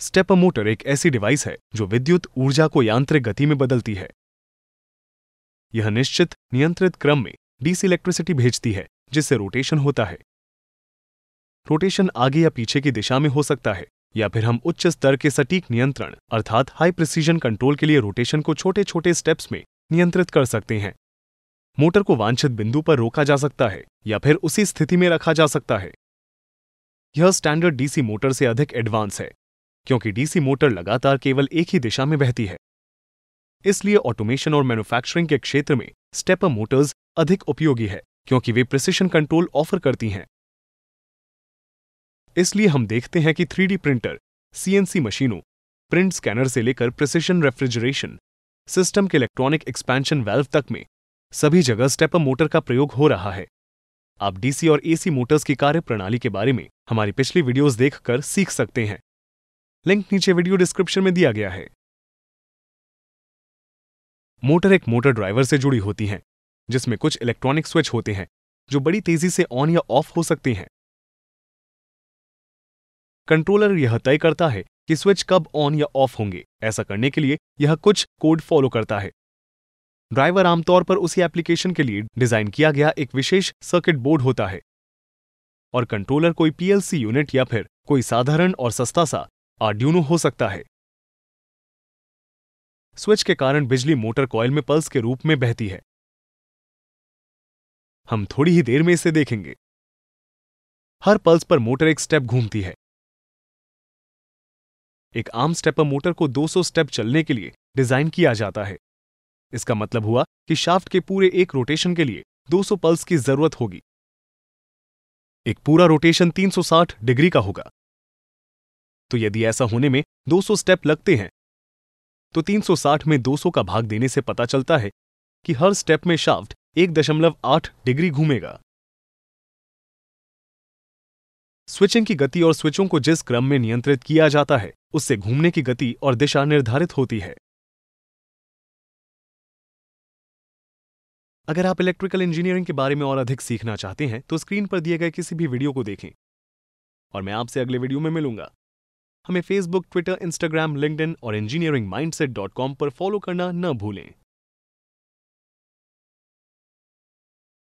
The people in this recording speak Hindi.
स्टेपर मोटर एक ऐसी डिवाइस है जो विद्युत ऊर्जा को यांत्रिक गति में बदलती है यह निश्चित नियंत्रित क्रम में डीसी इलेक्ट्रिसिटी भेजती है जिससे रोटेशन होता है रोटेशन आगे या पीछे की दिशा में हो सकता है या फिर हम उच्च स्तर के सटीक नियंत्रण अर्थात हाई प्रिसीजन कंट्रोल के लिए रोटेशन को छोटे छोटे स्टेप्स में नियंत्रित कर सकते हैं मोटर को वांछित बिंदु पर रोका जा सकता है या फिर उसी स्थिति में रखा जा सकता है यह स्टैंडर्ड डीसी मोटर से अधिक एडवांस है क्योंकि डीसी मोटर लगातार केवल एक ही दिशा में बहती है इसलिए ऑटोमेशन और मैन्युफैक्चरिंग के क्षेत्र में स्टेपर मोटर्स अधिक उपयोगी है क्योंकि वे प्रिसिशन कंट्रोल ऑफर करती हैं इसलिए हम देखते हैं कि थ्री प्रिंटर सीएनसी मशीनों प्रिंट स्कैनर से लेकर प्रिसिशन रेफ्रिजरेशन सिस्टम के इलेक्ट्रॉनिक एक्सपेंशन वेल्व तक में सभी जगह स्टेपर मोटर का प्रयोग हो रहा है आप डीसी और एसी मोटर्स की कार्यप्रणाली के बारे में हमारी पिछली वीडियोस देखकर सीख सकते हैं लिंक नीचे वीडियो डिस्क्रिप्शन में दिया गया है मोटर एक मोटर ड्राइवर से जुड़ी होती है जिसमें कुछ इलेक्ट्रॉनिक स्विच होते हैं जो बड़ी तेजी से ऑन या ऑफ हो सकते हैं कंट्रोलर यह तय करता है कि स्विच कब ऑन या ऑफ होंगे ऐसा करने के लिए यह कुछ कोड फॉलो करता है ड्राइवर आमतौर पर उसी एप्लीकेशन के लिए डिजाइन किया गया एक विशेष सर्किट बोर्ड होता है और कंट्रोलर कोई पीएलसी यूनिट या फिर कोई साधारण और सस्ता सा आर्ड्यूनो हो सकता है स्विच के कारण बिजली मोटर कॉयल में पल्स के रूप में बहती है हम थोड़ी ही देर में इसे देखेंगे हर पल्स पर मोटर एक स्टेप घूमती है एक आम स्टेपर मोटर को 200 स्टेप चलने के लिए डिजाइन किया जाता है इसका मतलब हुआ कि शाफ्ट के पूरे एक रोटेशन के लिए 200 पल्स की जरूरत होगी एक पूरा रोटेशन 360 डिग्री का होगा तो यदि ऐसा होने में 200 स्टेप लगते हैं तो 360 में 200 का भाग देने से पता चलता है कि हर स्टेप में शाफ्ट 1.8 डिग्री घूमेगा स्विचिंग की गति और स्विचों को जिस क्रम में नियंत्रित किया जाता है उससे घूमने की गति और दिशा निर्धारित होती है अगर आप इलेक्ट्रिकल इंजीनियरिंग के बारे में और अधिक सीखना चाहते हैं तो स्क्रीन पर दिए गए किसी भी वीडियो को देखें और मैं आपसे अगले वीडियो में मिलूंगा हमें फेसबुक ट्विटर इंस्टाग्राम लिंकड और इंजीनियरिंग माइंडसेट डॉट कॉम पर फॉलो करना न भूलें